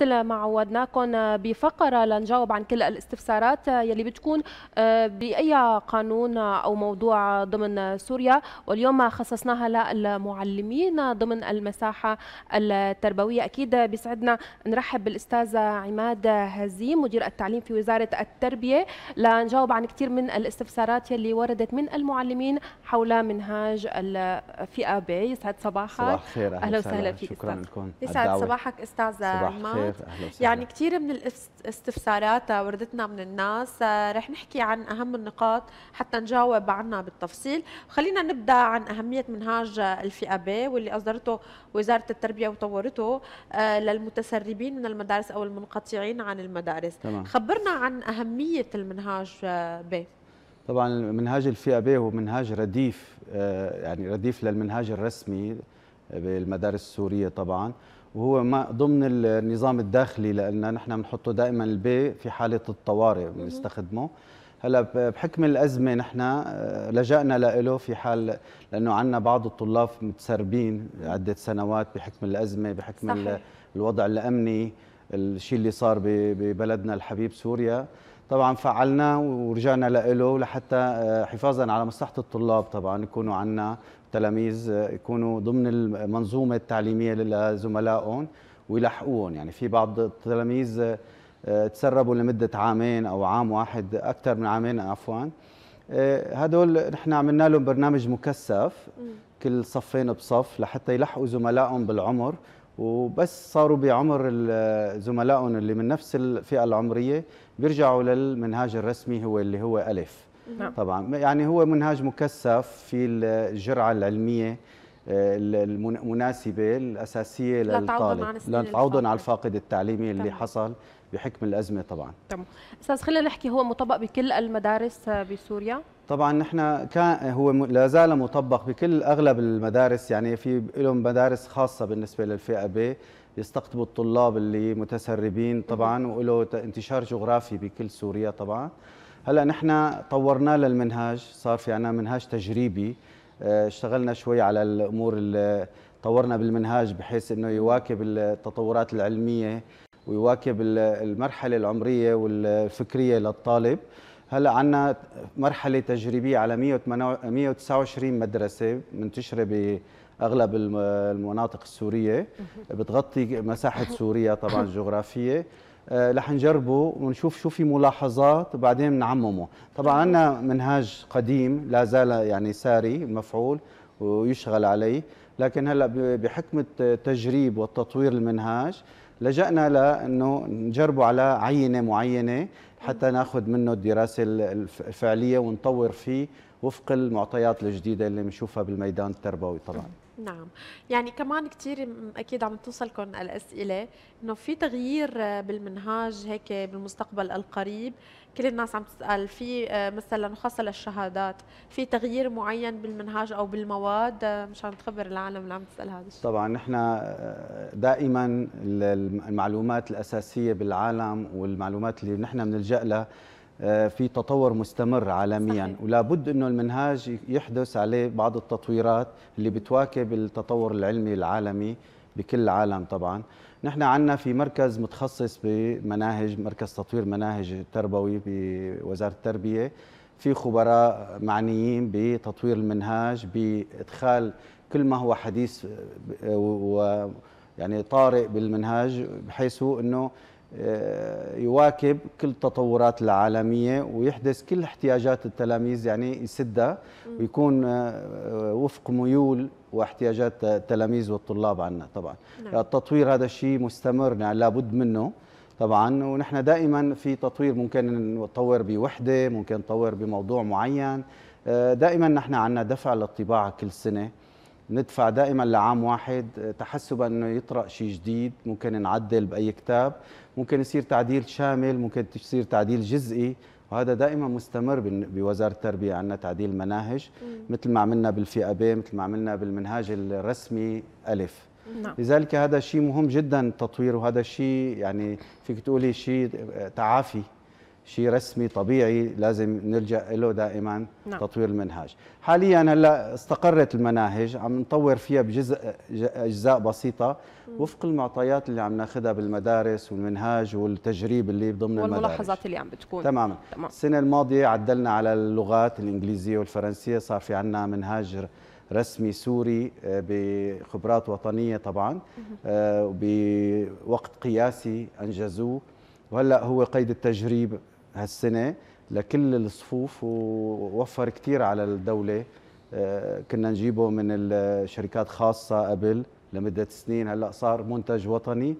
مثل ما عودناكم بفقره لنجاوب عن كل الاستفسارات يلي بتكون آه، باي قانون او موضوع ضمن سوريا واليوم خصصناها للمعلمين ضمن المساحه التربويه اكيد بيسعدنا نرحب بالأستاذة عماد هزيم مدير التعليم في وزاره التربيه لنجاوب عن كثير من الاستفسارات يلي وردت من المعلمين حول منهاج الفئه بي يسعد صباحك صباح خير اهلا وسهلا فيك شكرا لكم يسعد صباحك صباح خير معك أهلا وسهلا. يعني كثير من الاستفسارات وردتنا من الناس آه، رح نحكي عن أهم النقاط حتى نجاوب عنها بالتفصيل خلينا نبدأ عن أهمية منهاج الفئة ب واللي أصدرته وزارة التربية وطورته آه، للمتسربين من المدارس أو المنقطعين عن المدارس تمام. خبرنا عن أهمية المنهاج آه، ب طبعا منهاج الفئة ب هو منهاج رديف يعني رديف للمنهاج الرسمي بالمدارس السورية طبعا وهو ما ضمن النظام الداخلي لان نحن بنحطه دائما البي في حاله الطوارئ بنستخدمه هلا بحكم الازمه نحن آه، لجانا له في حال لانه عندنا بعض الطلاب متسربين عده سنوات بحكم الازمه بحكم صحيح. الوضع الامني الشيء اللي صار ببلدنا الحبيب سوريا طبعا فعلنا ورجعنا له لحتى آه، حفاظا على مصلحه الطلاب طبعا يكونوا عندنا التلاميذ يكونوا ضمن المنظومه التعليميه لزملائهم ويلحقوهم يعني في بعض التلاميذ آه، تسربوا لمده عامين او عام واحد اكثر من عامين عفوا آه، هدول نحن عملنا لهم برنامج مكثف كل صفين بصف لحتى يلحقوا زملائهم بالعمر وبس صاروا بعمر آه، زملائهم اللي من نفس الفئه العمريه بيرجعوا للمنهاج الرسمي هو اللي هو الف نعم. طبعا يعني هو منهاج مكثف في الجرعه العلميه آه، المناسبه الاساسيه للطالب لتعوضا على الفاقد التعليمي اللي حصل بحكم الازمه طبعا تمام استاذ خلينا نحكي هو مطبق بكل المدارس آه، بسوريا طبعا نحن كان هو لا زال مطبق بكل اغلب المدارس يعني في لهم مدارس خاصه بالنسبه للفئه ب يستقطبوا الطلاب اللي متسربين طبعا وله انتشار جغرافي بكل سوريا طبعا هلا نحن طورنا للمنهاج صار في عنا منهاج تجريبي آه، اشتغلنا شوي على الامور اللي طورنا بالمنهاج بحيث انه يواكب التطورات العلميه ويواكب المرحله العمريه والفكريه للطالب هلا عندنا مرحله تجريبيه على 129 مدرسه منتشره باغلب المناطق السوريه بتغطي مساحه سوريا طبعا الجغرافيه آه، رح نجربه ونشوف شو في ملاحظات وبعدين نعممه طبعا عندنا منهاج قديم لا زال يعني ساري مفعول ويشغل عليه لكن هلا بحكمه تجريب وتطوير المنهاج لجأنا لانه نجربه على عينه معينه حتى ناخذ منه الدراسه الفعليه ونطور فيه وفق المعطيات الجديده اللي بنشوفها بالميدان التربوي طبعا نعم يعني كمان كثير اكيد عم توصلكم الاسئله انه في تغيير آه، بالمنهاج هيك بالمستقبل القريب كل الناس عم تسال في آه، مثلا خاصه للشهادات في تغيير معين بالمنهاج او بالمواد آه، مشان تخبر العالم اللي عم تسال هذا الشيء طبعا نحن دائما المعلومات الاساسيه بالعالم والمعلومات اللي نحن بنلجا لها آه، في تطور مستمر عالميا ولا بد انه المنهاج يحدث عليه بعض التطويرات اللي بتواكب التطور العلمي العالمي بكل العالم طبعا نحن عندنا في مركز متخصص بمناهج مركز تطوير مناهج تربوي بوزاره التربيه في خبراء معنيين بتطوير المنهاج بادخال كل ما هو حديث آه، و يعني طارئ بالمنهاج بحيث انه آه، يواكب كل التطورات العالمية ويحدث كل احتياجات التلاميذ يعني يسدها ويكون آه، آه، وفق ميول واحتياجات التلاميذ والطلاب عنا طبعا نعم. التطوير هذا الشيء مستمر يعني لابد منه طبعا ونحن دائما في تطوير ممكن نطور بوحدة ممكن نطور بموضوع معين دائما نحن عندنا دفع للطباعة كل سنة ندفع دائما لعام واحد تحسبا انه يطرا شيء جديد ممكن نعدل باي كتاب ممكن يصير تعديل شامل ممكن يصير تعديل جزئي وهذا دائما مستمر بوزاره التربيه عندنا تعديل مناهج مثل ما عملنا بالفئه ب مثل ما عملنا بالمنهاج الرسمي الف نعم. لذلك هذا شيء مهم جدا التطوير وهذا شيء يعني فيك تقولي شيء تعافي شيء رسمي طبيعي لازم نلجا له دائما نعم. تطوير المنهاج حاليا هلا استقرت المناهج عم نطور فيها بجزء اجزاء بسيطه وفق المعطيات اللي عم ناخذها بالمدارس والمنهاج والتجريب اللي ضمن والملاحظات المدارس والملاحظات اللي عم بتكون تماما تمام. السنه الماضيه عدلنا على اللغات الانجليزيه والفرنسيه صار في عندنا منهاج رسمي سوري آه، بخبرات وطنيه طبعا آه، بوقت قياسي انجزوه وهلا هو قيد التجريب هالسنه لكل الصفوف ووفر كثير على الدوله آه، كنا نجيبه من الشركات خاصه قبل لمده سنين هلا صار منتج وطني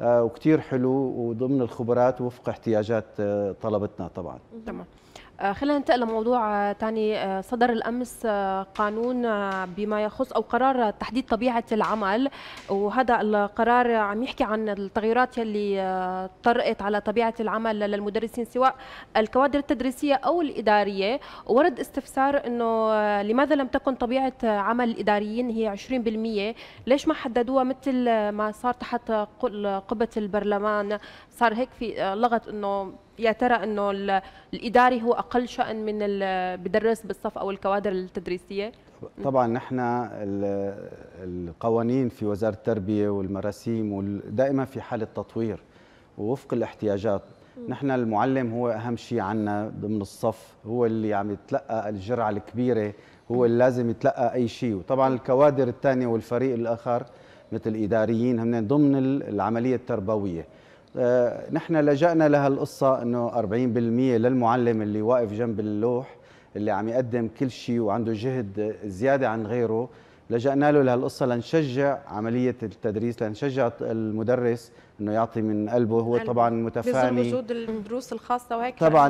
آه، وكثير حلو وضمن الخبرات وفق احتياجات آه، طلبتنا طبعا تمام آه، خلينا ننتقل لموضوع ثاني آه، آه، صدر الامس قانون بما يخص او قرار تحديد طبيعه العمل وهذا القرار عم يحكي عن التغيرات يلي طرقت على طبيعه العمل للمدرسين سواء الكوادر التدريسيه او الاداريه ورد استفسار انه لماذا لم تكن طبيعه عمل الاداريين هي 20% ليش ما حددوها مثل ما صار تحت قبه البرلمان صار هيك في لغه انه يا ترى انه الاداري هو اقل شان من اللي بدرس بالصف او الكوادر التدريسيه طبعا نحن القوانين في وزاره التربيه والمراسيم دائما في حاله تطوير ووفق الاحتياجات نحن المعلم هو اهم شيء عندنا ضمن الصف هو اللي عم يتلقى الجرعه الكبيره هو اللي لازم يتلقى اي شيء وطبعا الكوادر الثانيه والفريق الاخر مثل الاداريين هم ضمن العمليه التربويه آه، نحن لجأنا لها القصة أنه 40% للمعلم اللي واقف جنب اللوح اللي عم يقدم كل شيء وعنده جهد زيادة عن غيره لجأنا له لهالقصة لنشجع عملية التدريس لنشجع المدرس أنه يعطي من قلبه هو يعني طبعا متفاني وجود الدروس الخاصة وهيك طبعا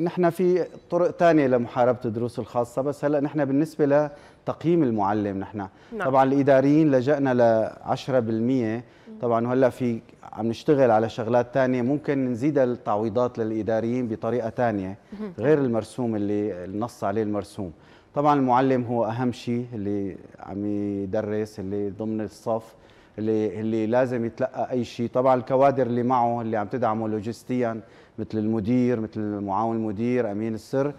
نحن في طرق ثانيه لمحاربة الدروس الخاصة بس هلأ نحن بالنسبة لتقييم المعلم نحن نعم. طبعا الإداريين لجأنا ل 10% طبعا وهلا في عم نشتغل على شغلات ثانيه ممكن نزيد التعويضات للاداريين بطريقه ثانيه غير المرسوم اللي النص عليه المرسوم طبعا المعلم هو اهم شيء اللي عم يدرس اللي ضمن الصف اللي اللي لازم يتلقى اي شيء طبعا الكوادر اللي معه اللي عم تدعمه لوجستيا مثل المدير مثل معاون المدير امين السر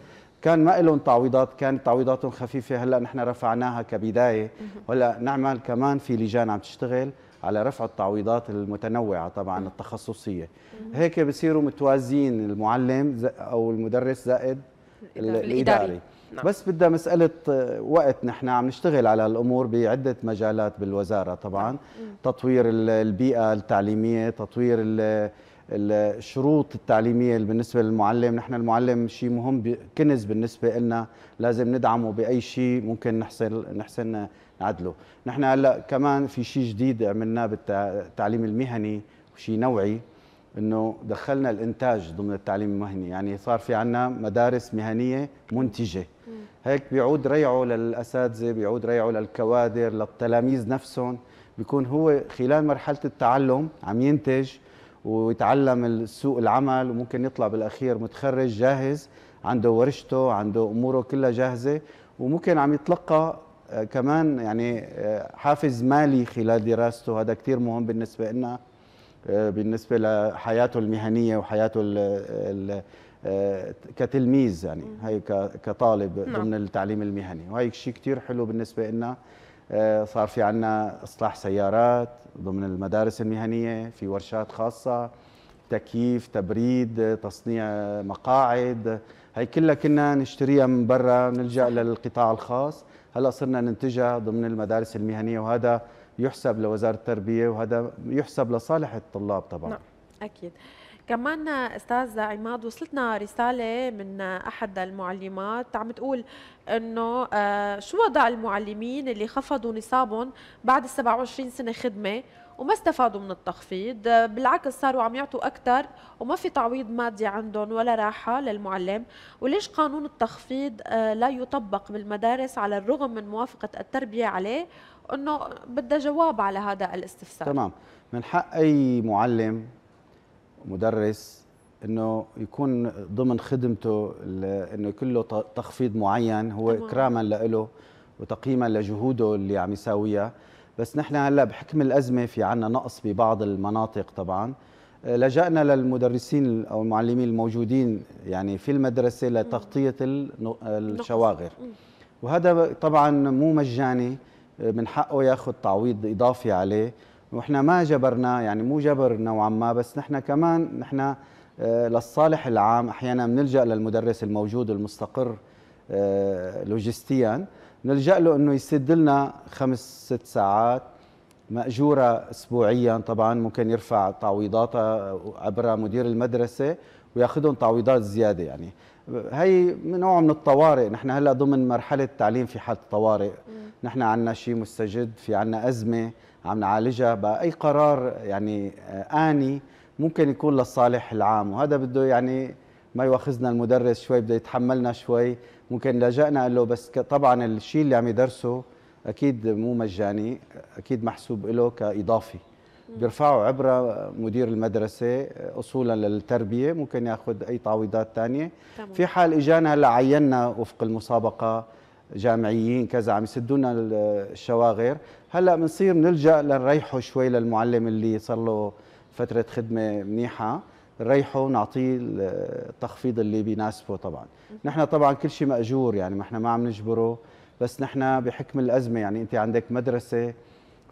كان ما لهم تعويضات كانت تعويضاتهم خفيفه هلا نحن رفعناها كبدايه وهلا نعمل كمان في لجان عم تشتغل على رفع التعويضات المتنوعه طبعا التخصصيه هيك بصيروا متوازيين المعلم او المدرس زائد الاداري, الإداري. نعم. بس بدها مسألة وقت نحن عم نشتغل على الأمور بعدة مجالات بالوزارة طبعا نعم. تطوير البيئة التعليمية تطوير الشروط التعليميه بالنسبه للمعلم نحن المعلم شيء مهم كنز بالنسبه لنا لازم ندعمه باي شيء ممكن نحسن نحسن نعدله نحن هلا كمان في شيء جديد عملناه بالتعليم المهني وشيء نوعي انه دخلنا الانتاج ضمن التعليم المهني يعني صار في عندنا مدارس مهنيه منتجه هيك بيعود ريعه للاساتذه بيعود ريعه للكوادر للتلاميذ نفسهم بيكون هو خلال مرحله التعلم عم ينتج ويتعلم سوق العمل وممكن يطلع بالاخير متخرج جاهز عنده ورشته عنده اموره كلها جاهزه وممكن عم يتلقى آه، كمان يعني آه، حافز مالي خلال دراسته هذا كثير مهم بالنسبه لنا آه، بالنسبه لحياته المهنيه وحياته الـ الـ كتلميذ يعني هي كطالب نعم. ضمن التعليم المهني وهي شيء كثير حلو بالنسبه لنا آه، صار في عندنا اصلاح سيارات ضمن المدارس المهنيه في ورشات خاصه تكييف تبريد تصنيع مقاعد هي كلها كنا نشتريها من برا نلجا للقطاع الخاص هلا صرنا ننتجها ضمن المدارس المهنيه وهذا يحسب لوزاره التربيه وهذا يحسب لصالح الطلاب طبعا نعم اكيد كمان استاذ عماد وصلتنا رساله من احد المعلمات عم تقول انه آه، شو وضع المعلمين اللي خفضوا نصابهم بعد ال 27 سنه خدمه وما استفادوا من التخفيض بالعكس صاروا عم يعطوا أكثر وما في تعويض مادي عندهم ولا راحة للمعلم وليش قانون التخفيض آه، لا يطبق بالمدارس على الرغم من موافقة التربية عليه أنه بدها جواب على هذا الاستفسار تمام من حق أي معلم مدرس انه يكون ضمن خدمته انه يكون له تخفيض معين هو طبعا. اكراما له وتقييما لجهوده اللي عم يساويها بس نحن هلا بحكم الازمه في عنا نقص ببعض المناطق طبعا آه، لجأنا للمدرسين او المعلمين الموجودين يعني في المدرسه لتغطيه آه، الشواغر وهذا طبعا مو مجاني آه، من حقه ياخذ تعويض اضافي عليه واحنا ما جبرنا يعني مو جبر نوعا ما بس نحن كمان نحن آه، للصالح العام احيانا بنلجا للمدرس الموجود المستقر آه، لوجستيا نلجا له انه يسد لنا خمس ست ساعات ماجوره اسبوعيا طبعا ممكن يرفع تعويضاتها عبر مدير المدرسه وياخذهم تعويضات زياده يعني هي نوع من الطوارئ نحن هلا ضمن مرحله التعليم في حاله طوارئ نحن عندنا شيء مستجد في عندنا ازمه عم نعالجها باي قرار يعني آه، اني ممكن يكون للصالح العام وهذا بده يعني ما يواخذنا المدرس شوي بده يتحملنا شوي ممكن لجأنا له بس طبعا الشيء اللي عم يدرسه اكيد مو مجاني اكيد محسوب له كاضافي بيرفعوا عبر مدير المدرسه آه، اصولا للتربيه ممكن ياخذ اي تعويضات ثانيه في حال اجانا هلا عينا وفق المسابقه جامعيين كذا عم يسدوا لنا الشواغر هلا بنصير نلجا لنريحه شوي للمعلم اللي صار له فتره خدمه منيحه نريحه ونعطيه التخفيض اللي بيناسبه طبعا نحن طبعا كل شيء ماجور يعني ما احنا ما عم نجبره بس نحن بحكم الازمه يعني انت عندك مدرسه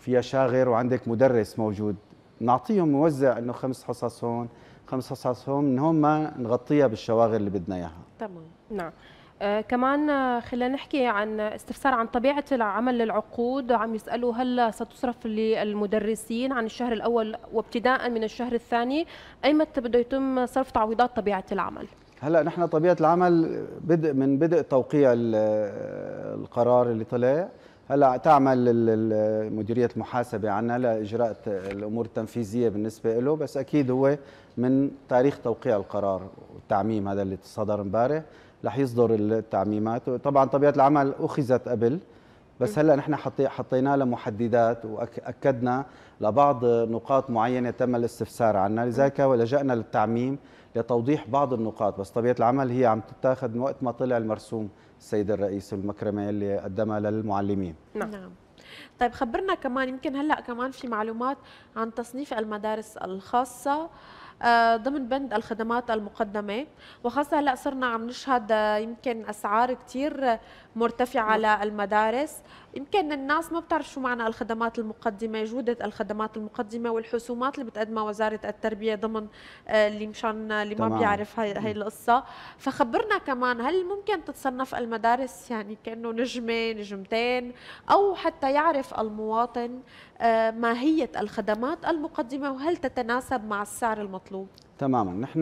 فيها شاغر وعندك مدرس موجود نعطيهم نوزع انه خمس حصص هون خمس حصص هون من هون ما نغطيها بالشواغر اللي بدنا اياها تمام نعم آه كمان آه، خلينا نحكي عن استفسار عن طبيعه العمل للعقود عم يسالوا هل ستصرف للمدرسين عن الشهر الاول وابتداء من الشهر الثاني اي متى بده يتم صرف تعويضات طبيعه العمل هلا نحن طبيعه العمل بدء من بدء توقيع القرار اللي طلع هلا تعمل مديريه المحاسبه عنا لاجراء الامور التنفيذيه بالنسبه له بس اكيد هو من تاريخ توقيع القرار والتعميم هذا اللي صدر امبارح رح يصدر التعميمات طبعا طبيعه العمل اخذت قبل بس هلا نحن حطي حطينا له محددات واكدنا لبعض نقاط معينة تم الاستفسار عنها لذلك ولجأنا للتعميم لتوضيح بعض النقاط بس طبيعة العمل هي عم تتاخذ من وقت ما طلع المرسوم السيد الرئيس المكرمة اللي قدمها للمعلمين نعم, نعم. طيب خبرنا كمان يمكن هلا كمان في معلومات عن تصنيف المدارس الخاصه آه، ضمن بند الخدمات المقدمة وخاصة هلا صرنا عم نشهد آه، يمكن أسعار كثير مرتفعة على المدارس يمكن الناس ما بتعرف شو معنى الخدمات المقدمة جودة الخدمات المقدمة والحسومات اللي بتقدمها وزارة التربية ضمن آه، اللي مشان اللي ما بيعرف هاي, هاي القصة فخبرنا كمان هل ممكن تتصنف المدارس يعني كأنه نجمة نجمتين أو حتى يعرف المواطن آه، ماهية الخدمات المقدمة وهل تتناسب مع السعر المطلوب تماما نحن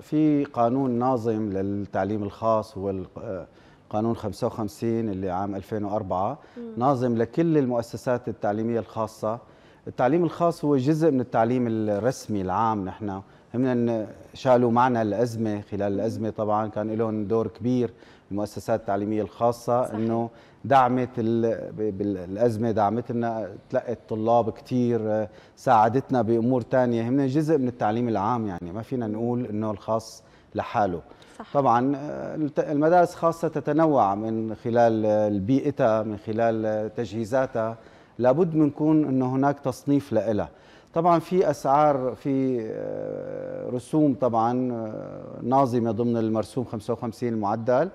في قانون ناظم للتعليم الخاص هو آه، قانون 55 اللي عام 2004 مم. ناظم لكل المؤسسات التعليميه الخاصه التعليم الخاص هو جزء من التعليم الرسمي العام نحن هم شالوا معنا الازمه خلال الازمه طبعا كان لهم دور كبير المؤسسات التعليميه الخاصه صحيح. انه دعمت بالازمه دعمتنا تلقت طلاب كثير ساعدتنا بامور ثانيه هم جزء من التعليم العام يعني ما فينا نقول انه الخاص لحاله صح. طبعا آه، المدارس خاصة تتنوع من خلال بيئتها من خلال تجهيزاتها لابد من يكون أنه هناك تصنيف لها طبعا في أسعار في آه، رسوم طبعا آه، ناظمة ضمن المرسوم 55 المعدل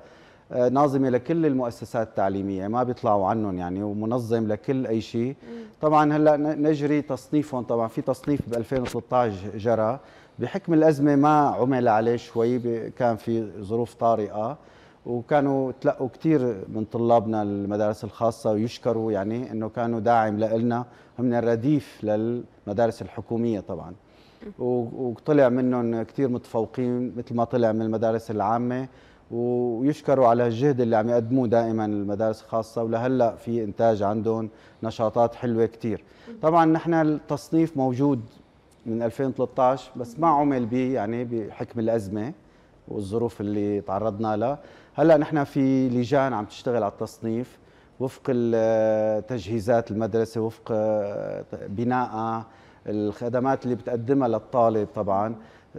آه، ناظمه لكل المؤسسات التعليميه ما بيطلعوا عنهم يعني ومنظم لكل اي شيء طبعا هلا نجري تصنيفهم طبعا في تصنيف ب 2013 جرى بحكم الازمه ما عمل عليه شوي كان في ظروف طارئه وكانوا تلقوا كثير من طلابنا المدارس الخاصة ويشكروا يعني أنه كانوا داعم لنا من الرديف للمدارس الحكومية طبعا وطلع منهم كثير متفوقين مثل ما طلع من المدارس العامة ويشكروا على الجهد اللي عم يقدموه دائما المدارس الخاصة ولهلا في إنتاج عندهم نشاطات حلوة كتير طبعا نحن التصنيف موجود من 2013 بس ما عمل به يعني بحكم الأزمة والظروف اللي تعرضنا لها هلا نحن في لجان عم تشتغل على التصنيف وفق تجهيزات المدرسة وفق بناءها الخدمات اللي بتقدمها للطالب طبعا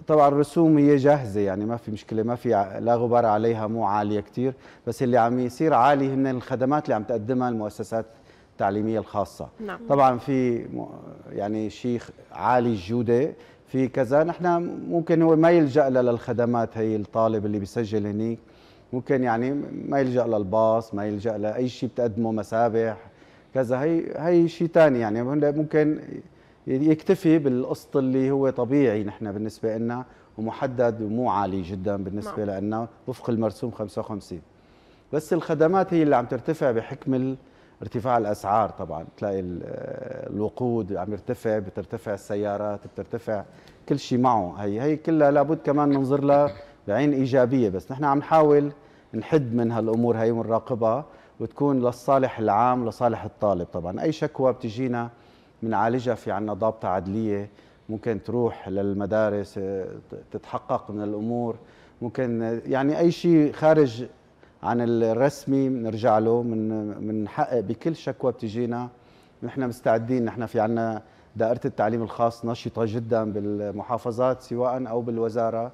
طبعا الرسوم هي جاهزه يعني ما في مشكله ما في لا غبار عليها مو عاليه كثير بس اللي عم يصير عالي هن الخدمات اللي عم تقدمها المؤسسات التعليميه الخاصه نعم. طبعا في يعني شيء عالي الجوده في كذا نحن ممكن هو ما يلجا للخدمات هي الطالب اللي بيسجل هنيك ممكن يعني ما يلجا للباص ما يلجا لاي شيء بتقدمه مسابح كذا هي هي شيء ثاني يعني ممكن يكتفي بالقسط اللي هو طبيعي نحن بالنسبه لنا ومحدد ومو عالي جدا بالنسبه نعم. لنا وفق المرسوم 55 بس الخدمات هي اللي عم ترتفع بحكم ارتفاع الاسعار طبعا تلاقي آه، الوقود عم يرتفع بترتفع السيارات بترتفع كل شيء معه هي هي كلها لابد كمان ننظر لها بعين ايجابيه بس نحن عم نحاول نحد من هالامور هي ونراقبها وتكون للصالح العام لصالح الطالب طبعا اي شكوى بتجينا بنعالجها في عنا ضابطة عدلية ممكن تروح للمدارس آه، تتحقق من الأمور ممكن آه، يعني أي شيء خارج عن الرسمي بنرجع له من بنحقق بكل شكوى بتجينا نحن مستعدين نحن في عنا دائرة التعليم الخاص نشطة جدا بالمحافظات سواء أو بالوزارة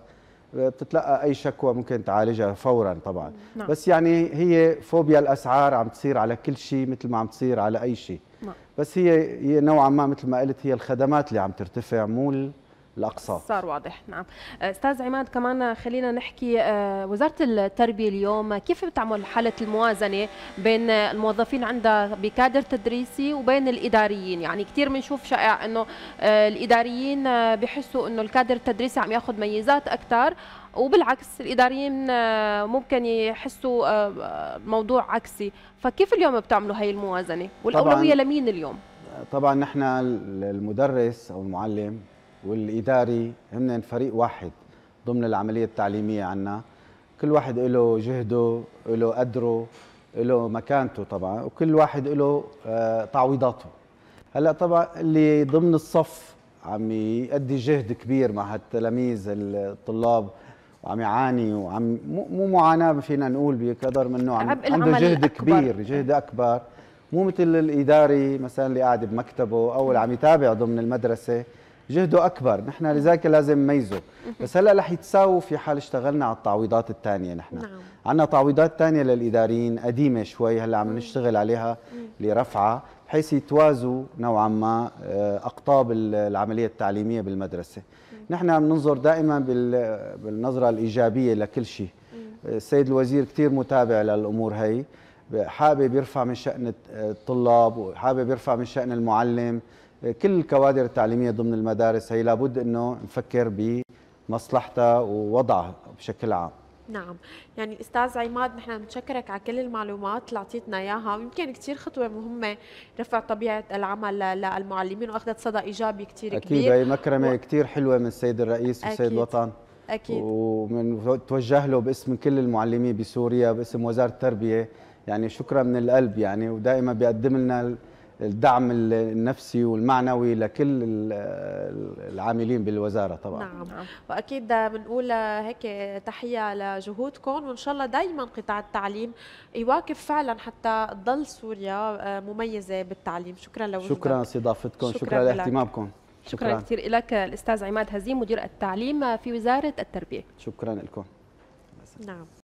آه، بتتلقى أي شكوى ممكن تعالجها فورا طبعا نعم. بس يعني هي فوبيا الأسعار عم تصير على كل شيء مثل ما عم تصير على أي شيء نعم. بس هي هي نوعا ما مثل ما قلت هي الخدمات اللي عم ترتفع مو الاقساط صار واضح نعم استاذ عماد كمان خلينا نحكي آه، وزاره التربيه اليوم كيف بتعمل حاله الموازنه بين الموظفين عندها بكادر تدريسي وبين الاداريين يعني كثير بنشوف شائع انه آه، الاداريين آه، بحسوا انه الكادر التدريسي عم ياخذ ميزات اكثر وبالعكس الاداريين آه، ممكن يحسوا آه، آه، موضوع عكسي فكيف اليوم بتعملوا هي الموازنه والاولويه لمين اليوم طبعا نحن المدرس او المعلم والاداري هن فريق واحد ضمن العمليه التعليميه عنا كل واحد له جهده له قدره له مكانته طبعا وكل واحد له تعويضاته هلا طبعا اللي ضمن الصف عم يؤدي جهد كبير مع هالتلاميذ الطلاب وعم يعاني وعم مو معاناه فينا نقول بقدر منه عم عنده جهد أكبر. كبير جهد اكبر مو مثل الاداري مثلا اللي قاعد بمكتبه او اللي عم يتابع ضمن المدرسه جهده اكبر نحن لذلك لازم نميزه بس هلا رح يتساووا في حال اشتغلنا على التعويضات الثانيه نحن نعم. عندنا تعويضات ثانيه للاداريين قديمه شوي هلا عم نشتغل عليها لرفعها بحيث يتوازوا نوعا ما آه، اقطاب العمليه التعليميه بالمدرسه نحن بننظر دائما بالنظره الايجابيه لكل شيء آه، السيد الوزير كثير متابع للامور هي حابب يرفع من شان آه، الطلاب وحابب يرفع من شان المعلم كل الكوادر التعليميه ضمن المدارس هي لابد انه نفكر بمصلحتها ووضعها بشكل عام نعم يعني استاذ عماد نحن بنشكرك على كل المعلومات اللي اعطيتنا اياها يمكن كثير خطوه مهمه رفع طبيعه العمل للمعلمين واخذت صدى ايجابي كثير كبير اكيد هي مكرمه و... كثير حلوه من السيد الرئيس والسيد الوطن اكيد ومن توجه له باسم كل المعلمين بسوريا باسم وزاره التربيه يعني شكرا من القلب يعني ودائما بيقدم لنا الدعم النفسي والمعنوي لكل العاملين بالوزاره طبعا نعم واكيد بنقول هيك تحيه لجهودكم وان شاء الله دائما قطاع التعليم يواكب فعلا حتى تضل سوريا آه، مميزه بالتعليم شكرا لوجودك شكرا لاستضافتكم شكرا, شكرا لاهتمامكم شكرا, شكرا كثير لك الاستاذ عماد هزيم مدير التعليم في وزاره التربيه شكرا لكم نعم